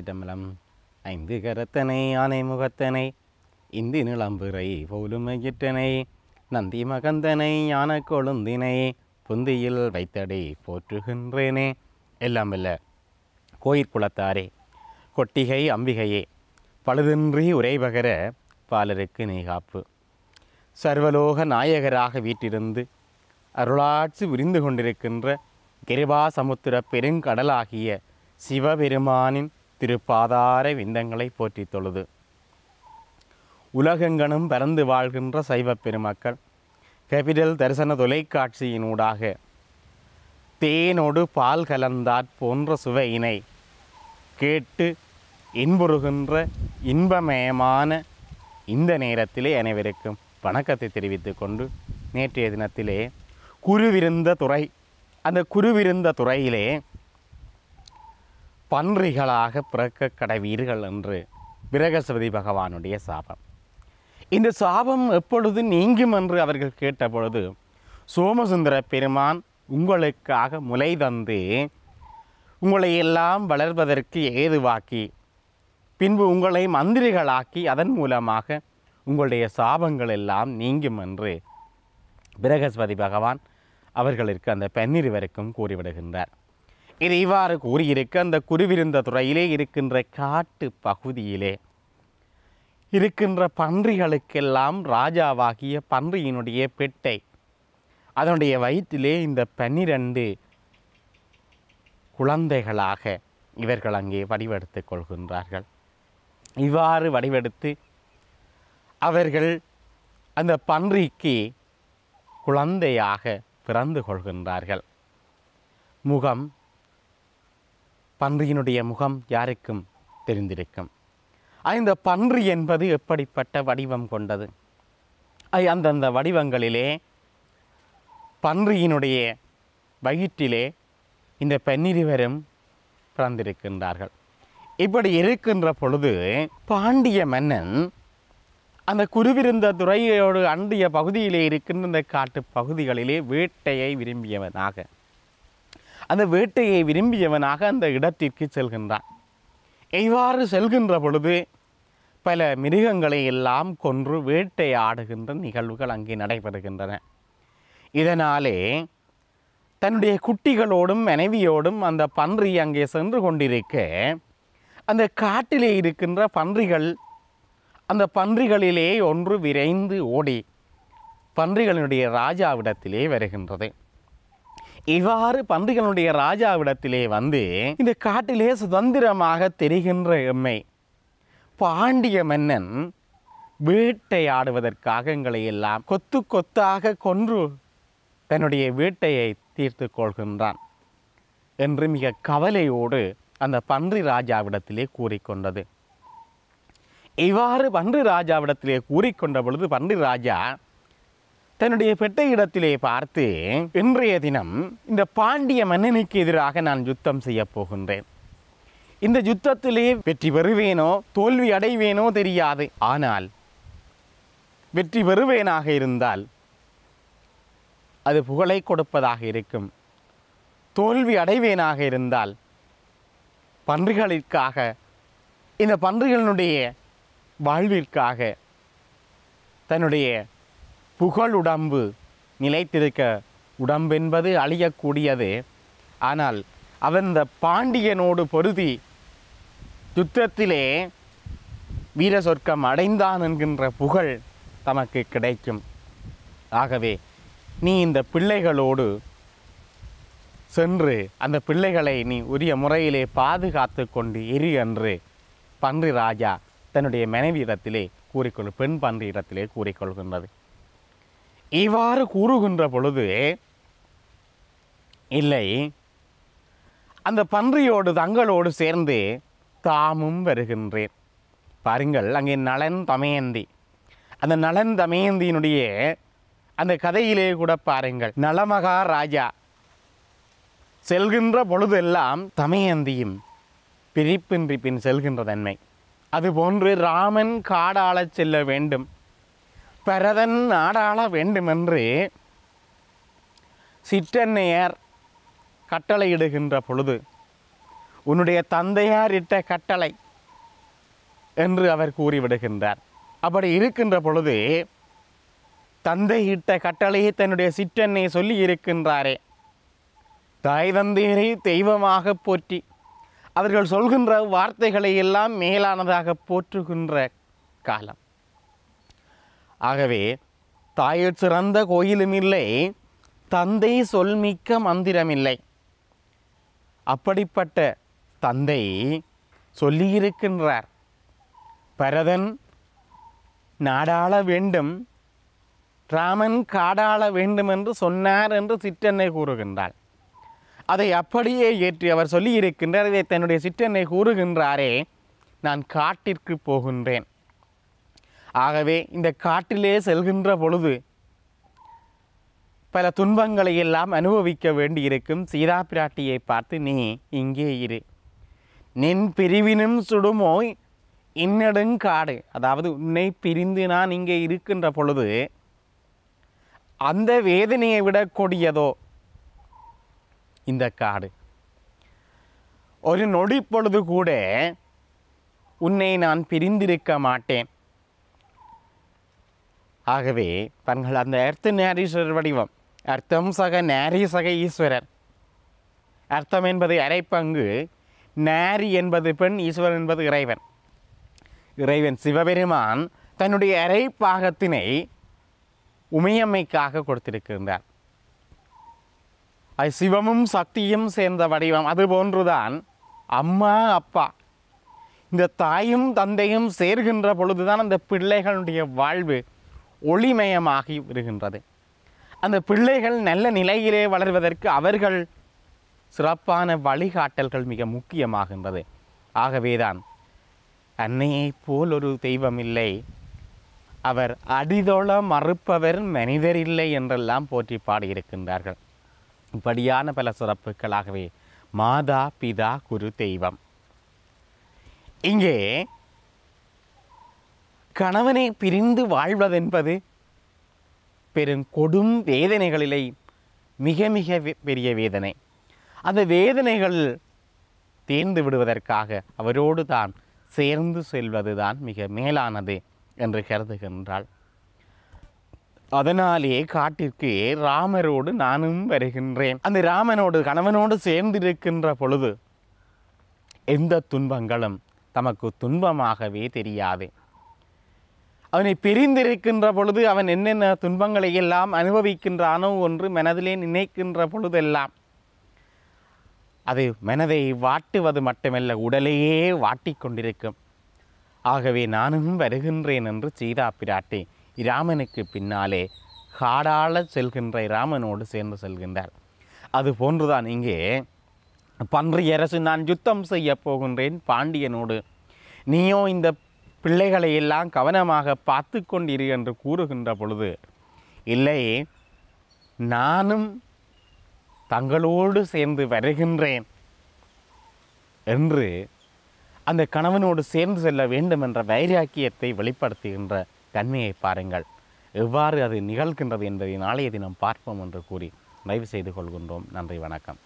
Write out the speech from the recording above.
திருச்சிட்டம்பலம் ஐந்து கரத்தனை ஆனை முகத்தனை இந்தி நிலம்புரை போலுமையிட்டனை நந்தி மகந்தனை யான கொழுந்தினை புந்தியில் வைத்தடை போற்றுகின்றேனே எல்லாம் இல்லை கோயிற்குளத்தாரே கொட்டிகை அம்பிகையே பழுதின்றி உரைபகர பாலருக்கு காப்பு சர்வலோக நாயகராக வீட்டிருந்து அருளாட்சி விரிந்து கொண்டிருக்கின்ற கிருபா சமுத்திர பெருங்கடலாகிய சிவபெருமானின் திருப்பாதார விந்தங்களை போற்றி தொழுது உலகெங்கனும் பறந்து வாழ்கின்ற சைவ பெருமக்கள் கெபிடல் தரிசன தொலைக்காட்சியினூடாக தேனோடு பால் கலந்தாற் போன்ற சுவையினை கேட்டு இன்புறுகின்ற இன்பமயமான இந்த நேரத்திலே அனைவருக்கும் வணக்கத்தை தெரிவித்து கொண்டு நேற்றைய தினத்திலே குருவிருந்த துறை அந்த குருவிருந்த துறையிலே பன்றிகளாக பிறக்க கடைவீர்கள் என்று பிரகஸ்வதி பகவானுடைய சாபம் இந்த சாபம் எப்பொழுது நீங்கும் என்று அவர்கள் கேட்டபொழுது சோமசுந்தர பெருமான் உங்களுக்காக முலை தந்து உங்களை எல்லாம் வளர்வதற்கு ஏதுவாக்கி பின்பு உங்களை மந்திரிகளாக்கி அதன் மூலமாக உங்களுடைய சாபங்கள் எல்லாம் நீங்கும் என்று பிரகஸ்பதி பகவான் அவர்களிற்கு அந்த பன்னிருவருக்கும் கூறிவிடுகின்றார் இது இவ்வாறு கூறியிருக்க அந்த குருவிருந்த துறையிலே இருக்கின்ற காட்டு பகுதியிலே இருக்கின்ற பன்றிகளுக்கெல்லாம் ராஜாவாகிய பன்றியினுடைய பெட்டை அதனுடைய வயிற்றிலே இந்த பன்னிரண்டு குழந்தைகளாக இவர்கள் அங்கே வடிவெடுத்து கொள்கின்றார்கள் இவ்வாறு வடிவெடுத்து அவர்கள் அந்த பன்றிக்கு குழந்தையாக பிறந்து கொள்கின்றார்கள் முகம் பன்றியினுடைய முகம் யாருக்கும் தெரிந்திருக்கும் இந்த பன்றி என்பது எப்படிப்பட்ட வடிவம் கொண்டது அந்தந்த வடிவங்களிலே பன்றியினுடைய வயிற்றிலே இந்த பெண்ணிருவரும் பிறந்திருக்கின்றார்கள் இப்படி இருக்கின்ற பொழுது பாண்டிய மன்னன் அந்த குருவிருந்த துறையோடு அண்டிய பகுதியிலே இருக்கின்ற இந்த காட்டு பகுதிகளிலே வேட்டையை விரும்பியவனாக அந்த வேட்டையை விரும்பியவனாக அந்த இடத்திற்கு செல்கின்றான் இவ்வாறு செல்கின்ற பொழுது பல மிருகங்களை எல்லாம் கொன்று வேட்டையாடுகின்ற நிகழ்வுகள் அங்கே நடைபெறுகின்றன இதனாலே தன்னுடைய குட்டிகளோடும் மனைவியோடும் அந்த பன்றி அங்கே சென்று கொண்டிருக்க அந்த காட்டிலே இருக்கின்ற பன்றிகள் அந்த பன்றிகளிலே ஒன்று விரைந்து ஓடி பன்றிகளினுடைய ராஜாவிடத்திலே வருகின்றது இவ்வாறு பன்றிகளுடைய ராஜாவிடத்திலே வந்து இந்த காட்டிலே சுதந்திரமாக தெரிகின்ற எம்மை பாண்டிய மன்னன் வேட்டையாடுவதற்காக எங்களை எல்லாம் கொத்து கொத்தாக கொன்று தன்னுடைய வேட்டையை தீர்த்து கொள்கின்றான் என்று மிக கவலையோடு அந்த பன்றி ராஜாவிடத்திலே கூறிக்கொண்டது இவ்வாறு பன்றி ராஜாவிடத்திலே கூறிக்கொண்ட பொழுது பன்றி ராஜா தன்னுடைய பெட்ட இடத்திலே பார்த்து இன்றைய தினம் இந்த பாண்டிய மன்னனுக்கு எதிராக நான் யுத்தம் செய்ய போகின்றேன் இந்த யுத்தத்திலே வெற்றி பெறுவேனோ தோல்வி அடைவேனோ தெரியாது ஆனால் வெற்றி பெறுவேனாக இருந்தால் அது புகழை கொடுப்பதாக இருக்கும் தோல்வி அடைவேனாக இருந்தால் பன்றிகளுக்காக இந்த பன்றிகளினுடைய வாழ்விற்காக தன்னுடைய புகழுடம்பு நிலைத்திருக்க உடம்பென்பது அழியக்கூடியது ஆனால் அவன் இந்த பாண்டியனோடு பொருதி யுத்தத்திலே வீர சொர்க்கம் அடைந்தான் என்கின்ற புகழ் தமக்கு கிடைக்கும் ஆகவே நீ இந்த பிள்ளைகளோடு சென்று அந்த பிள்ளைகளை நீ உரிய முறையிலே பாதுகாத்து கொண்டு எரி என்று பன்றி ராஜா தன்னுடைய மனைவியிடத்திலே கூறிக்கொள் பெண் பன்றியிடத்திலே கூறிக்கொள்கின்றது இவ்வாறு கூறுகின்ற பொழுது இல்லை அந்த பன்றியோடு தங்களோடு சேர்ந்து தாமும் வருகின்றேன் பாருங்கள் அங்கே நலன் தமயந்தி அந்த நலன் தமயந்தியினுடைய அந்த கதையிலே கூட பாருங்கள் நலமகா ராஜா செல்கின்ற பொழுதெல்லாம் தமயந்தியும் பிரிப்பின்றி பின் செல்கின்ற தன்மை அதுபோன்று ராமன் காடாள செல்ல வேண்டும் பரதன் நாடாள வேண்டுமென்று சிற்றன்னையார் கட்டளையிடுகின்ற பொழுது உன்னுடைய தந்தையார் இட்ட கட்டளை என்று அவர் கூறிவிடுகின்றார் அப்படி இருக்கின்ற பொழுது தந்தை இட்ட கட்டளையை தன்னுடைய சிற்றன்னை சொல்லி இருக்கின்றாரே தாய் தந்தையரை தெய்வமாக போற்றி அவர்கள் சொல்கின்ற வார்த்தைகளை எல்லாம் மேலானதாக போற்றுகின்ற காலம் ஆகவே தாயில் சிறந்த கோயிலும் இல்லை தந்தை சொல்மிக்க மந்திரமில்லை அப்படிப்பட்ட தந்தை சொல்லியிருக்கின்றார் பரதன் நாடாள வேண்டும் ராமன் காடாள வேண்டும் என்று சொன்னார் என்று சிற்றென்னை கூறுகின்றாள் அதை அப்படியே ஏற்றி அவர் சொல்லியிருக்கின்றார் இதை தன்னுடைய சிற்றென்னை கூறுகின்றாரே நான் காட்டிற்கு போகின்றேன் ஆகவே இந்த காட்டிலே செல்கின்ற பொழுது பல துன்பங்களை எல்லாம் அனுபவிக்க வேண்டியிருக்கும் சீதா பிராட்டியை பார்த்து நீ இங்கே இரு நின் பிரிவினும் சுடுமோய் இன்னடுங்காடு அதாவது உன்னை பிரிந்து நான் இங்கே இருக்கின்ற பொழுது அந்த வேதனையை விட கொடியதோ இந்த காடு ஒரு நொடி பொழுது கூட உன்னை நான் பிரிந்திருக்க மாட்டேன் ஆகவே தங்கள் அந்த அர்த்த நேரீஸ்வரர் வடிவம் அர்த்தம் சக நேரி சக ஈஸ்வரர் அர்த்தம் என்பது அரைப்பங்கு நேரி என்பது பெண் ஈஸ்வரன் என்பது இறைவன் இறைவன் சிவபெருமான் தன்னுடைய அரை பாகத்தினை உமையம்மைக்காக கொடுத்திருக்கின்றார் அது சிவமும் சக்தியும் சேர்ந்த வடிவம் அதுபோன்றுதான் அம்மா அப்பா இந்த தாயும் தந்தையும் சேர்கின்ற பொழுதுதான் அந்த பிள்ளைகளுடைய வாழ்வு ஒளிமயமாகி விடுகின்றது அந்த பிள்ளைகள் நல்ல நிலையிலே வளர்வதற்கு அவர்கள் சிறப்பான வழிகாட்டல்கள் மிக முக்கியமாகின்றது ஆகவேதான் அன்னையைப் போல் ஒரு தெய்வம் இல்லை அவர் அடிதொழ மறுப்பவர் மனிதர் இல்லை என்றெல்லாம் போற்றி பாடியிருக்கின்றார்கள் இப்படியான பல சிறப்புகளாகவே மாதா பிதா குரு தெய்வம் இங்கே கணவனை பிரிந்து வாழ்வதென்பது பெரும் கொடும் வேதனைகளிலே மிக மிக பெரிய வேதனை அந்த வேதனைகள் தேர்ந்து விடுவதற்காக அவரோடு தான் சேர்ந்து செல்வது தான் மிக மேலானது என்று கருதுகின்றாள் அதனாலே காட்டிற்கு ராமரோடு நானும் வருகின்றேன் அந்த ராமனோடு கணவனோடு சேர்ந்திருக்கின்ற பொழுது எந்த துன்பங்களும் தமக்கு துன்பமாகவே தெரியாது அவனை பிரிந்திருக்கின்ற பொழுது அவன் என்னென்ன துன்பங்களை எல்லாம் அனுபவிக்கின்றானோ ஒன்று மனதிலே நினைக்கின்ற பொழுதெல்லாம் அது மனதை வாட்டுவது மட்டுமல்ல உடலையே வாட்டி கொண்டிருக்கும் ஆகவே நானும் வருகின்றேன் என்று சீதா பிராட்டி இராமனுக்கு பின்னாலே காடாள செல்கின்ற இராமனோடு சேர்ந்து செல்கின்றார் அது போன்றுதான் இங்கே பன்றி அரசு நான் யுத்தம் செய்ய போகின்றேன் பாண்டியனோடு நீயோ இந்த பிள்ளைகளை எல்லாம் கவனமாக பார்த்து கொண்டிரு என்று கூறுகின்ற பொழுது இல்லை நானும் தங்களோடு சேர்ந்து வருகின்றேன் என்று அந்த கணவனோடு சேர்ந்து செல்ல வேண்டும் என்ற வைராக்கியத்தை வெளிப்படுத்துகின்ற தன்மையை பாருங்கள் எவ்வாறு அது நிகழ்கின்றது என்பதை நாளைய தினம் பார்ப்போம் என்று கூறி நிறைவு செய்து கொள்கின்றோம் நன்றி வணக்கம்